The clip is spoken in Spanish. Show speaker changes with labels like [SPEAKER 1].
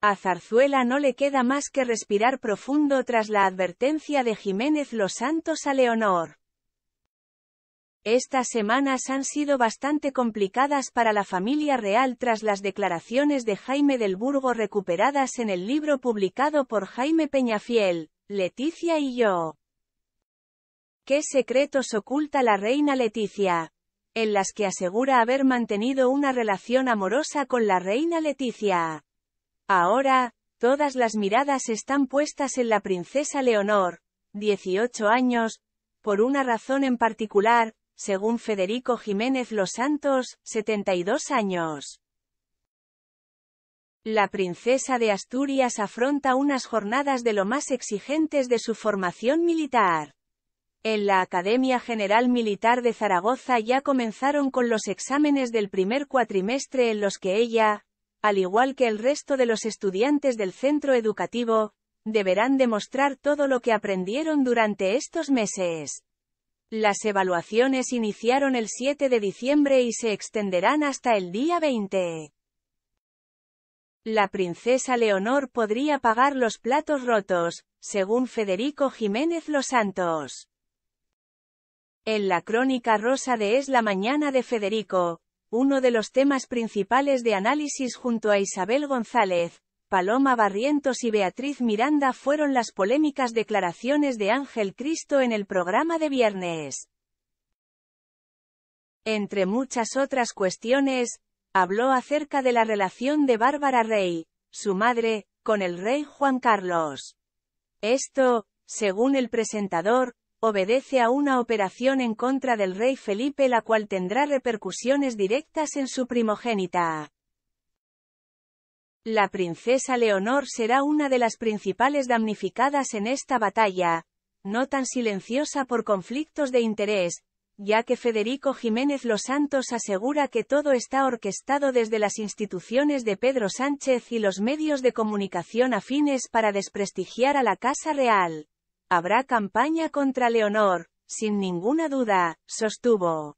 [SPEAKER 1] A Zarzuela no le queda más que respirar profundo tras la advertencia de Jiménez Los Santos a Leonor. Estas semanas han sido bastante complicadas para la familia real tras las declaraciones de Jaime del Burgo recuperadas en el libro publicado por Jaime Peñafiel, Leticia y yo. ¿Qué secretos oculta la reina Leticia? En las que asegura haber mantenido una relación amorosa con la reina Leticia. Ahora, todas las miradas están puestas en la princesa Leonor, 18 años, por una razón en particular, según Federico Jiménez Los Santos, 72 años. La princesa de Asturias afronta unas jornadas de lo más exigentes de su formación militar. En la Academia General Militar de Zaragoza ya comenzaron con los exámenes del primer cuatrimestre en los que ella, al igual que el resto de los estudiantes del centro educativo, deberán demostrar todo lo que aprendieron durante estos meses. Las evaluaciones iniciaron el 7 de diciembre y se extenderán hasta el día 20. La princesa Leonor podría pagar los platos rotos, según Federico Jiménez Los Santos. En la crónica rosa de Es la mañana de Federico, uno de los temas principales de análisis junto a Isabel González, Paloma Barrientos y Beatriz Miranda fueron las polémicas declaraciones de Ángel Cristo en el programa de viernes. Entre muchas otras cuestiones, habló acerca de la relación de Bárbara Rey, su madre, con el rey Juan Carlos. Esto, según el presentador, obedece a una operación en contra del rey Felipe la cual tendrá repercusiones directas en su primogénita. La princesa Leonor será una de las principales damnificadas en esta batalla, no tan silenciosa por conflictos de interés, ya que Federico Jiménez Los Santos asegura que todo está orquestado desde las instituciones de Pedro Sánchez y los medios de comunicación afines para desprestigiar a la Casa Real. Habrá campaña contra Leonor, sin ninguna duda, sostuvo.